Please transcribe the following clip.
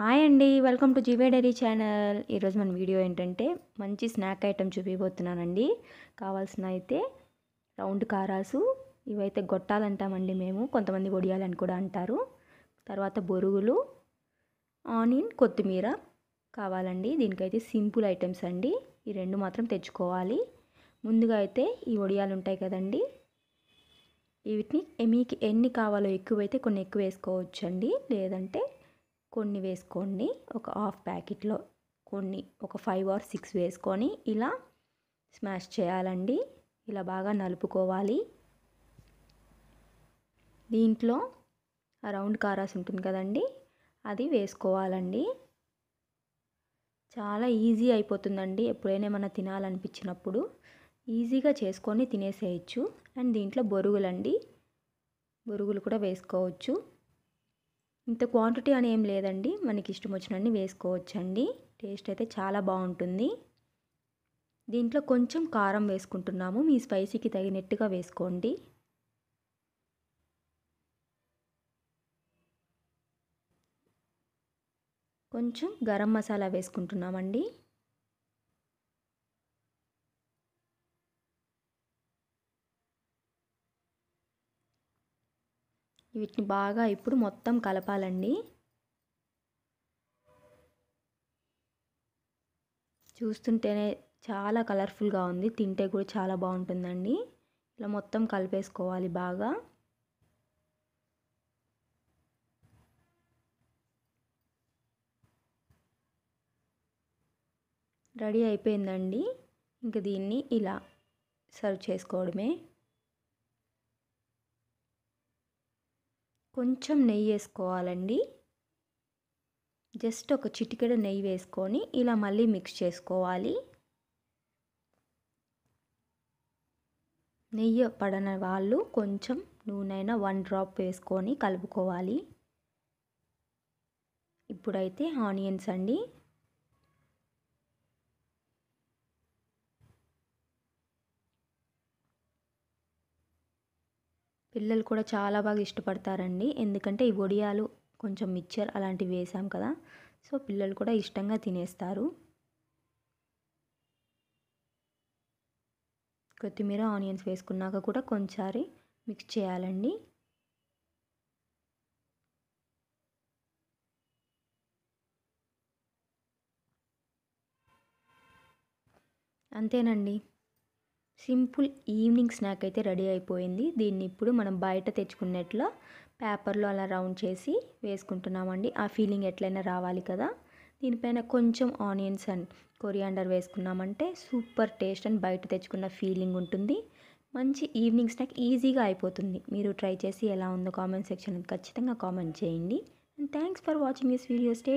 hi అండి welcome to జీవే diary channel ఈరోజు మన వీడియో ఏంటంటే మంచి స్నాక్ ఐటెం చూపిపోతున్నానండి కావాల్సిన అయితే రౌండ్ కారాసు ఇవైతే గొట్టాలు అంటామండి మేము కొంతమంది వడియాలని కూడా అంటారు తర్వాత బొరుగులు ఆనియన్ కొత్తిమీర కావాలండి దీనికైతే సింపుల్ ఐటమ్స్ అండి ఈ రెండు మాత్రం తెచ్చుకోవాలి ముందుగా అయితే ఈ వడియాలు ఉంటాయి కదండి వీటిని మీకు ఎన్ని కావాలో ఎక్కువైతే కొన్ని ఎక్కువ వేసుకోవచ్చండి లేదంటే కొన్ని వేసుకోండి ఒక హాఫ్ ప్యాకెట్లో కొన్ని ఒక ఫైవ్ ఆర్ సిక్స్ వేసుకొని ఇలా స్మాష్ చేయాలండి ఇలా బాగా నలుపుకోవాలి దీంట్లో రౌండ్ కారాస్ ఉంటుంది కదండి అది వేసుకోవాలండి చాలా ఈజీ అయిపోతుందండి ఎప్పుడైనా ఏమైనా తినాలనిపించినప్పుడు ఈజీగా చేసుకొని తినేసేయచ్చు అండ్ దీంట్లో బొరుగులండి బొరుగులు కూడా వేసుకోవచ్చు ఇంత క్వాంటిటీ అని ఏం లేదండి మనకి ఇష్టం వచ్చినన్ని వేసుకోవచ్చండి టేస్ట్ అయితే చాలా బాగుంటుంది దీంట్లో కొంచెం కారం వేసుకుంటున్నాము మీ స్పైసీకి తగినట్టుగా వేసుకోండి కొంచెం గరం మసాలా వేసుకుంటున్నామండి వీటిని బాగా ఇప్పుడు మొత్తం కలపాలండి చూస్తుంటేనే చాలా కలర్ఫుల్గా ఉంది తింటే కూడా చాలా బాగుంటుందండి ఇలా మొత్తం కలిపేసుకోవాలి బాగా రెడీ అయిపోయిందండి ఇంక దీన్ని ఇలా సర్వ్ చేసుకోవడమే కొంచెం నెయ్యి వేసుకోవాలండి జస్ట్ ఒక చిటికెడ నెయ్యి వేసుకొని ఇలా మళ్ళీ మిక్స్ చేసుకోవాలి నెయ్యి పడన వాళ్ళు కొంచెం నూనె వన్ డ్రాప్ వేసుకొని కలుపుకోవాలి ఇప్పుడైతే ఆనియన్స్ అండి పిల్లలు కూడా చాలా బాగా ఇష్టపడతారండి ఎందుకంటే ఈ వడియాలు కొంచెం మిక్చర్ అలాంటివి వేసాం కదా సో పిల్లలు కూడా ఇష్టంగా తినేస్తారు కొత్తిమీర ఆనియన్స్ వేసుకున్నాక కూడా కొంచెంసారి మిక్స్ చేయాలండి అంతేనండి సింపుల్ ఈవినింగ్ స్నాక్ అయితే రెడీ అయిపోయింది దీన్ని ఇప్పుడు మనం బయట తెచ్చుకున్నట్లు పేపర్లో అలా రౌండ్ చేసి వేసుకుంటున్నామండి ఆ ఫీలింగ్ ఎట్లయినా రావాలి కదా దీనిపైన కొంచెం ఆనియన్స్ అండ్ కొరియాండర్ వేసుకున్నామంటే సూపర్ టేస్ట్ అండ్ బయట తెచ్చుకున్న ఫీలింగ్ ఉంటుంది మంచి ఈవినింగ్ స్నాక్ ఈజీగా అయిపోతుంది మీరు ట్రై చేసి ఎలా ఉందో కామెంట్ సెక్షన్ ఖచ్చితంగా కామెంట్ చేయండి and thanks for watching this video stay